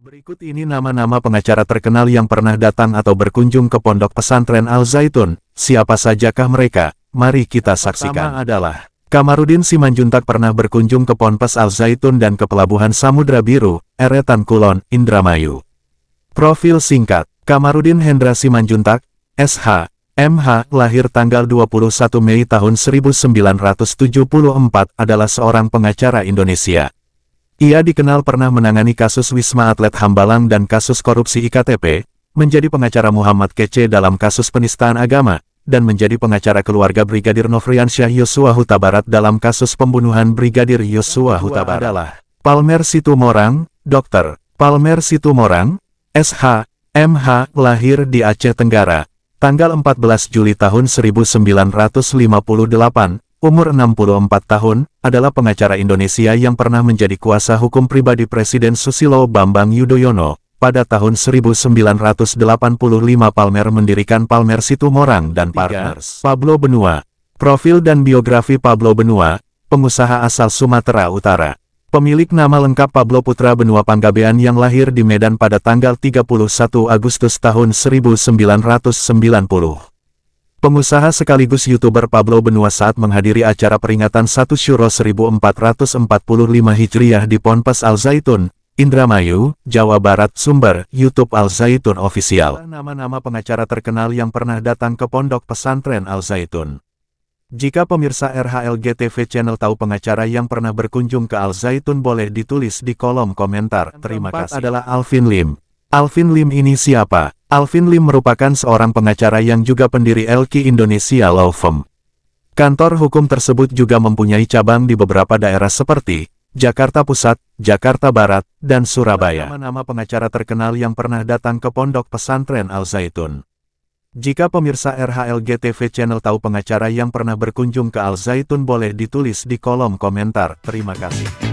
Berikut ini nama-nama pengacara terkenal yang pernah datang atau berkunjung ke pondok pesantren Al-Zaitun. Siapa sajakah mereka? Mari kita saksikan. Pertama adalah Kamarudin Simanjuntak pernah berkunjung ke Ponpes Al-Zaitun dan ke Pelabuhan Samudra Biru, Eretan Kulon, Indramayu. Profil singkat, Kamarudin Hendra Simanjuntak, SH, MH, lahir tanggal 21 Mei tahun 1974 adalah seorang pengacara Indonesia. Ia dikenal pernah menangani kasus Wisma Atlet Hambalang dan kasus korupsi IKTP, menjadi pengacara Muhammad Kece dalam kasus penistaan agama, dan menjadi pengacara keluarga Brigadir Novriansyah Yosua Huta Barat dalam kasus pembunuhan Brigadir Yosua Huta Barat. Adalah Palmer Situmorang, Dr. Palmer Situmorang, SH, MH, lahir di Aceh Tenggara, tanggal 14 Juli tahun 1958, umur 64 tahun, adalah pengacara Indonesia yang pernah menjadi kuasa hukum pribadi Presiden Susilo Bambang Yudhoyono. Pada tahun 1985 Palmer mendirikan Palmer Situmorang dan Partners. Pablo Benua Profil dan biografi Pablo Benua, pengusaha asal Sumatera Utara. Pemilik nama lengkap Pablo Putra Benua Panggabean yang lahir di Medan pada tanggal 31 Agustus tahun 1990. Pengusaha sekaligus YouTuber Pablo Benua saat menghadiri acara peringatan 1 Syuro 1445 Hijriah di Ponpes Al Zaitun, Indramayu, Jawa Barat Sumber, YouTube Al Zaitun Official. Nama-nama pengacara terkenal yang pernah datang ke Pondok Pesantren Al Zaitun. Jika pemirsa RHLGTV GTV channel tahu pengacara yang pernah berkunjung ke Al Zaitun boleh ditulis di kolom komentar. Terima kasih. adalah Alvin Lim. Alvin Lim ini siapa? Alvin Lim merupakan seorang pengacara yang juga pendiri LK Indonesia Law Firm. Kantor hukum tersebut juga mempunyai cabang di beberapa daerah seperti Jakarta Pusat, Jakarta Barat, dan Surabaya. Nama-nama pengacara terkenal yang pernah datang ke Pondok Pesantren Al-Zaitun. Jika pemirsa RHLG TV Channel tahu pengacara yang pernah berkunjung ke Al-Zaitun boleh ditulis di kolom komentar. Terima kasih.